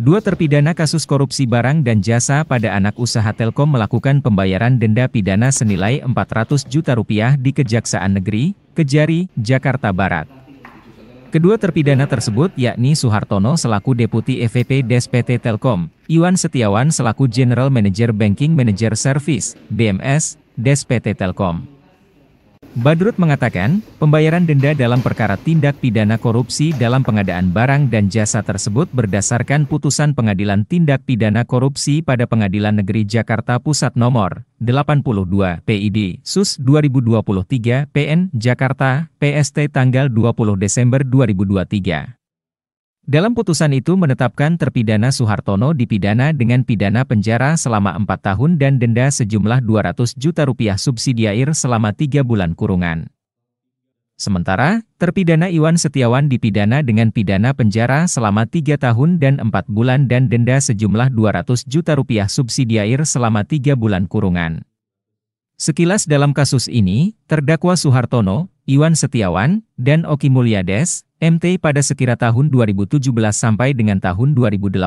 Dua terpidana kasus korupsi barang dan jasa pada anak usaha Telkom melakukan pembayaran denda pidana senilai 400 juta rupiah di Kejaksaan Negeri, Kejari, Jakarta Barat. Kedua terpidana tersebut yakni Suhartono selaku Deputi EVP Des PT Telkom, Iwan Setiawan selaku General Manager Banking Manager Service, BMS, Des PT Telkom. Badrut mengatakan, pembayaran denda dalam perkara tindak pidana korupsi dalam pengadaan barang dan jasa tersebut berdasarkan putusan Pengadilan Tindak Pidana Korupsi pada Pengadilan Negeri Jakarta Pusat nomor 82 PID SUS 2023 PN Jakarta PST tanggal 20 Desember 2023. Dalam putusan itu menetapkan terpidana Soehartono dipidana dengan pidana penjara selama 4 tahun dan denda sejumlah 200 juta rupiah subsidi air selama 3 bulan kurungan. Sementara, terpidana Iwan Setiawan dipidana dengan pidana penjara selama 3 tahun dan 4 bulan dan denda sejumlah 200 juta rupiah subsidi air selama 3 bulan kurungan. Sekilas dalam kasus ini, terdakwa Soehartono, Iwan Setiawan, dan Oki Mulyades, MT pada sekira tahun 2017 sampai dengan tahun 2018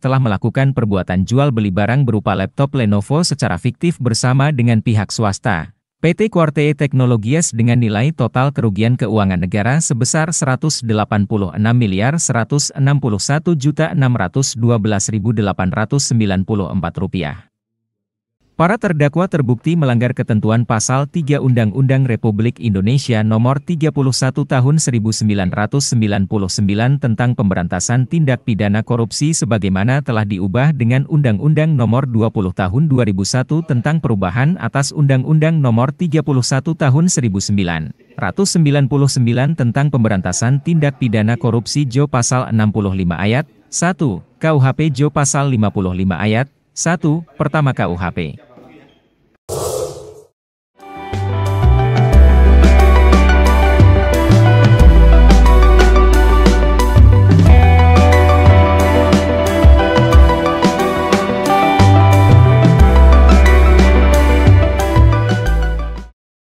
telah melakukan perbuatan jual beli barang berupa laptop Lenovo secara fiktif bersama dengan pihak swasta. PT Quarte Technologies dengan nilai total kerugian keuangan negara sebesar 186 miliar 161 juta 612.894 rupiah. Para terdakwa terbukti melanggar ketentuan pasal 3 Undang-Undang Republik Indonesia Nomor 31 Tahun 1999 tentang Pemberantasan Tindak Pidana Korupsi sebagaimana telah diubah dengan Undang-Undang Nomor 20 Tahun 2001 tentang perubahan atas Undang-Undang Nomor 31 Tahun 1999. tentang Pemberantasan Tindak Pidana Korupsi Jo Pasal 65 Ayat 1, KUHP Jo Pasal 55 Ayat 1, Pertama KUHP.